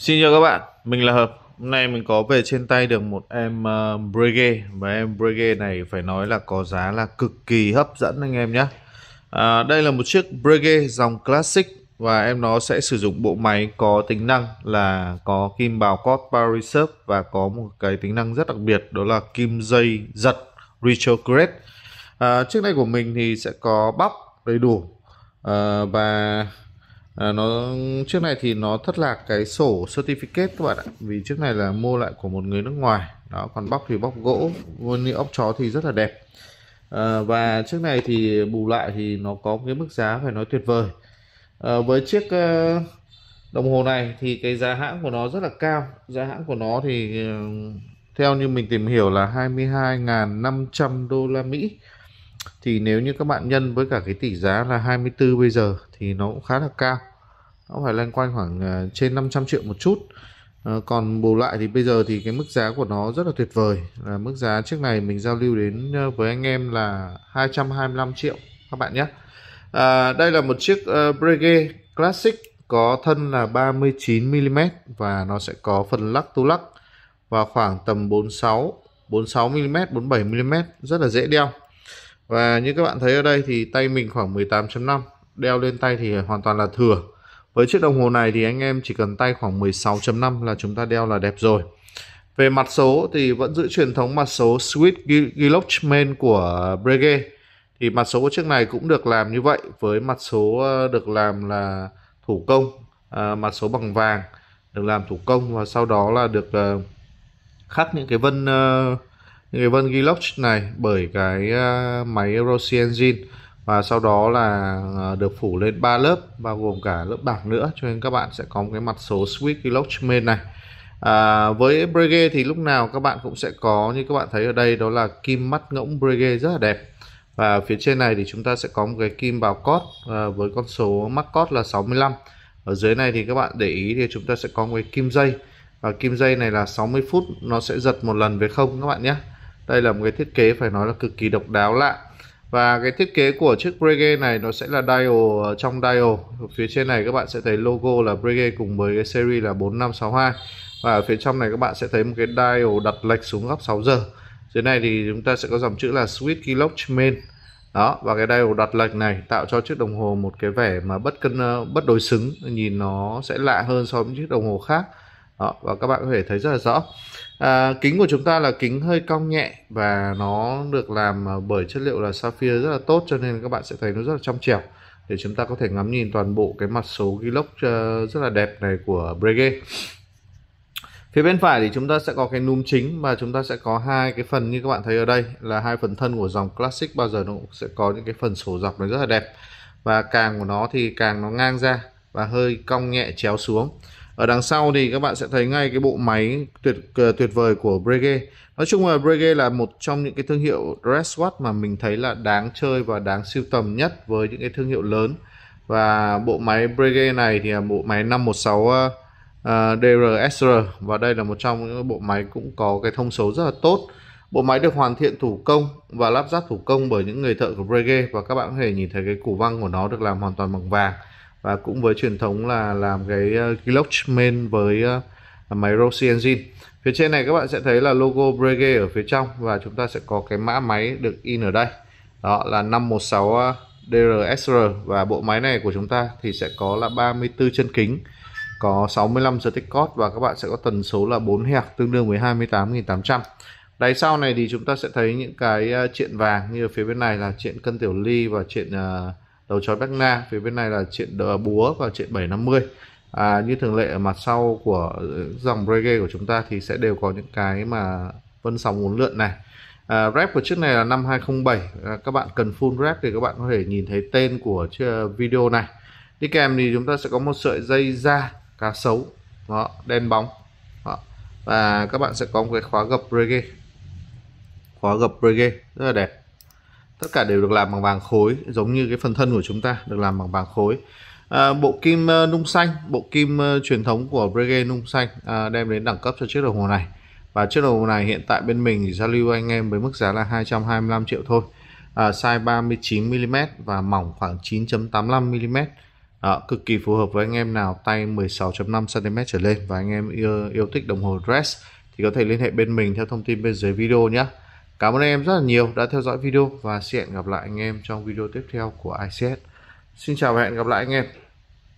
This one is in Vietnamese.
Xin chào các bạn, mình là Hợp Hôm nay mình có về trên tay được một em uh, Breguet Và em Breguet này phải nói là có giá là cực kỳ hấp dẫn anh em nhé à, Đây là một chiếc Breguet dòng Classic Và em nó sẽ sử dụng bộ máy có tính năng là có kim bào cốt Power Reserve Và có một cái tính năng rất đặc biệt đó là kim dây giật Retrograde à, Chiếc này của mình thì sẽ có bóc đầy đủ à, Và à, nó trước này thì nó thất lạc cái sổ certificate các bạn ạ vì trước này là mua lại của một người nước ngoài đó còn bóc thì bóc gỗ như ốc chó thì rất là đẹp à, và trước này thì bù lại thì nó có cái mức giá phải nói tuyệt vời à, với chiếc uh, đồng hồ này thì cái giá hãng của nó rất là cao giá hãng của nó thì uh, theo như mình tìm hiểu là 22.500 đô la Mỹ thì nếu như các bạn nhân với cả cái tỷ giá là 24 bây giờ thì nó cũng khá là cao nó phải lên quanh khoảng uh, trên 500 triệu một chút ờ, còn bù lại thì bây giờ thì cái mức giá của nó rất là tuyệt vời là mức giá chiếc này mình giao lưu đến ờ, với anh em là 225 triệu các bạn nhé à, đây là một chiếc uh, Breguet Classic có thân là 39mm và nó sẽ có phần lắc tu lắc và khoảng tầm 46 46mm 47mm rất là dễ đeo và như các bạn thấy ở đây thì tay mình khoảng 18.5 đeo lên tay thì hoàn toàn là thừa với chiếc đồng hồ này thì anh em chỉ cần tay khoảng 16.5 là chúng ta đeo là đẹp rồi. Về mặt số thì vẫn giữ truyền thống mặt số Swiss Glockman của Breguet. Thì mặt số của chiếc này cũng được làm như vậy với mặt số ờ, được làm là thủ công, ờ, mặt số bằng vàng được làm thủ công và sau đó là được ờ, khắc những cái vân những cái vân Glock này bởi cái máy Rossi engine và sau đó là ờ, được phủ lên 3 lớp bao gồm cả lớp bạc nữa cho nên các bạn sẽ có một cái mặt số Swiss Kilochman này à, với Brege thì lúc nào các bạn cũng sẽ có như các bạn thấy ở đây đó là kim mắt ngỗng Brege rất là đẹp và phía trên này thì chúng ta sẽ có một cái kim bào cót à, với con số mắc cót là 65 ở dưới này thì các bạn để ý thì chúng ta sẽ có một cái kim dây và kim dây này là 60 phút nó sẽ giật một lần về không các bạn nhé đây là một cái thiết kế phải nói là cực kỳ độc đáo lạ và cái thiết kế của chiếc Brege này nó sẽ là dial ờ, trong dial phía trên này các bạn sẽ thấy logo là Brege cùng với cái series là 4562 và ở phía trong này các bạn sẽ thấy một cái dial đặt lệch xuống góc 6 giờ dưới này thì chúng ta sẽ có dòng chữ là Swiss Clock Main đó và cái dial đặt lệch này tạo cho chiếc đồng hồ một cái vẻ mà bất cân ờ, bất đối xứng nhìn nó sẽ lạ hơn so với chiếc đồng hồ khác đó, và các bạn có thể thấy rất là rõ à, kính của chúng ta là kính hơi cong nhẹ và nó được làm à, bởi chất liệu là sapphire rất là tốt cho nên các bạn sẽ thấy nó rất là trong trẻo để chúng ta có thể ngắm nhìn toàn bộ cái mặt số ghi lốc ờ, rất là đẹp này của Breguet phía bên phải thì chúng ta sẽ có cái núm chính và chúng ta sẽ có hai cái phần như các bạn thấy ở đây là hai phần thân của dòng classic bao giờ nó cũng sẽ có những cái phần sổ dọc này rất là đẹp và càng của nó thì càng nó ngang ra và hơi cong nhẹ chéo xuống ở đằng sau thì các bạn sẽ thấy ngay cái bộ máy tuyệt ờ, tuyệt vời của Breguet nói chung là Breguet là một trong những cái thương hiệu dresswatch mà mình thấy là đáng chơi và đáng siêu tầm nhất với những cái thương hiệu lớn và bộ máy Breguet này thì là bộ máy 516 ờ, ờ, DRSR và đây là một trong những bộ máy cũng có cái thông số rất là tốt Bộ máy được hoàn thiện thủ công và lắp ráp thủ công bởi những người thợ của Breguet và các bạn có thể nhìn thấy cái củ văng của nó được làm hoàn toàn bằng vàng và cũng với truyền thống là làm cái ờ, Glock main với ờ, máy Rossi engine phía trên này các bạn sẽ thấy là logo Brege ở phía trong và chúng ta sẽ có cái mã máy được in ở đây đó là 516 ờ, DRSR và bộ máy này của chúng ta thì sẽ có là 34 chân kính có 65 giờ tích cót và các bạn sẽ có tần số là 4 hẹp tương đương với 28.800 đáy sau này thì chúng ta sẽ thấy những cái triện vàng như ở phía bên này là triện cân tiểu ly và triện uh, đầu chó Bắc na phía bên này là chuyện búa và chuyện 750 à, như thường lệ ở mặt sau của ờ, dòng reggae của chúng ta thì sẽ đều có những cái mà vân sóng uốn lượn này à, rap của chiếc này là năm 2007 à, các bạn cần full rap thì các bạn có thể nhìn thấy tên của ờ, video này đi kèm thì chúng ta sẽ có một sợi dây da cá sấu đó, đen bóng đó. và các bạn sẽ có một cái khóa gập reggae khóa gập reggae rất là đẹp tất cả đều được làm bằng vàng khối giống như cái phần thân của chúng ta được làm bằng vàng khối à, bộ kim uh, nung xanh bộ kim uh, truyền thống của Brege nung xanh à, đem đến đẳng cấp cho chiếc đồng hồ này và chiếc đồng hồ này hiện tại bên mình thì giao lưu anh em với mức giá là 225 triệu thôi à, size 39mm và mỏng khoảng 9.85mm à, cực kỳ phù hợp với anh em nào tay 16.5cm trở lên và anh em yêu, yêu thích đồng hồ dress thì có thể liên hệ bên mình theo thông tin bên dưới video nhé Cảm ơn anh em rất là nhiều đã theo dõi video và sẽ hẹn gặp lại anh em trong video tiếp theo của ICS. Xin chào và hẹn gặp lại anh em.